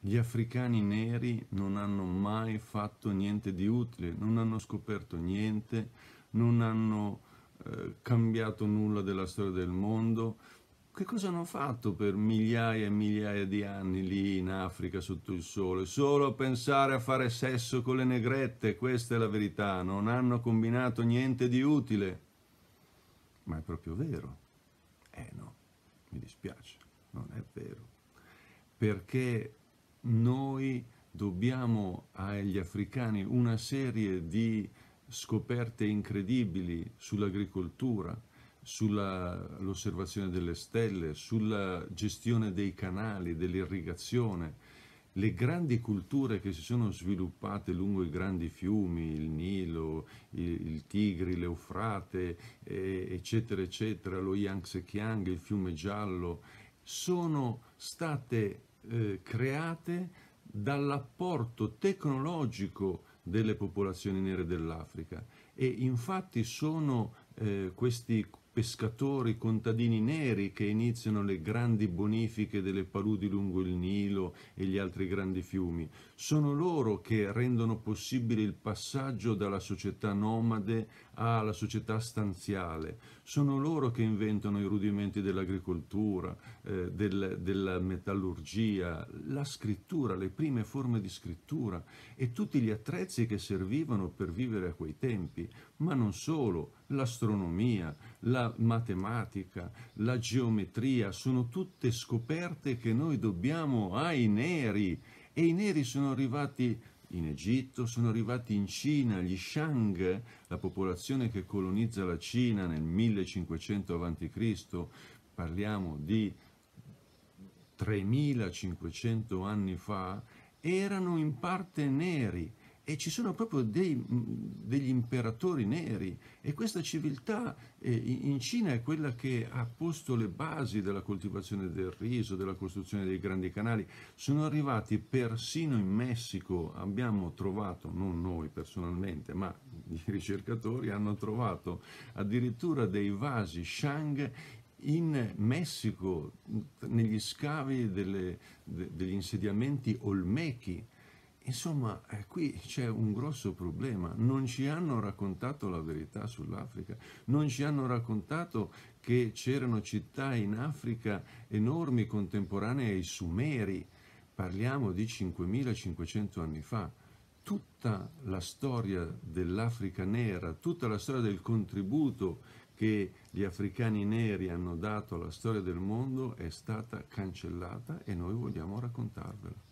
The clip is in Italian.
Gli africani neri non hanno mai fatto niente di utile, non hanno scoperto niente, non hanno eh, cambiato nulla della storia del mondo. Che cosa hanno fatto per migliaia e migliaia di anni lì in Africa sotto il sole? Solo a pensare a fare sesso con le negrette, questa è la verità, non hanno combinato niente di utile. Ma è proprio vero? Eh no, mi dispiace, non è vero. Perché noi dobbiamo agli africani una serie di scoperte incredibili sull'agricoltura, sull'osservazione delle stelle, sulla gestione dei canali, dell'irrigazione, le grandi culture che si sono sviluppate lungo i grandi fiumi, il Nilo, il, il Tigri, l'Eufrate, eccetera, eccetera, lo Yangtze Kiang, il fiume giallo, sono state eh, create dall'apporto tecnologico delle popolazioni nere dell'Africa e infatti sono eh, questi pescatori, contadini neri che iniziano le grandi bonifiche delle paludi lungo il Nilo e gli altri grandi fiumi. Sono loro che rendono possibile il passaggio dalla società nomade alla società stanziale. Sono loro che inventano i rudimenti dell'agricoltura, eh, del, della metallurgia, la scrittura, le prime forme di scrittura e tutti gli attrezzi che servivano per vivere a quei tempi. Ma non solo l'astronomia, la matematica, la geometria, sono tutte scoperte che noi dobbiamo ai neri e i neri sono arrivati in Egitto, sono arrivati in Cina, gli Shang, la popolazione che colonizza la Cina nel 1500 a.C., parliamo di 3500 anni fa, erano in parte neri e ci sono proprio dei, degli imperatori neri e questa civiltà eh, in Cina è quella che ha posto le basi della coltivazione del riso, della costruzione dei grandi canali. Sono arrivati persino in Messico, abbiamo trovato, non noi personalmente, ma i ricercatori hanno trovato addirittura dei vasi Shang in Messico, negli scavi delle, de, degli insediamenti olmechi, Insomma, eh, qui c'è un grosso problema. Non ci hanno raccontato la verità sull'Africa, non ci hanno raccontato che c'erano città in Africa enormi contemporanee ai Sumeri, parliamo di 5500 anni fa. Tutta la storia dell'Africa nera, tutta la storia del contributo che gli africani neri hanno dato alla storia del mondo è stata cancellata e noi vogliamo raccontarvela.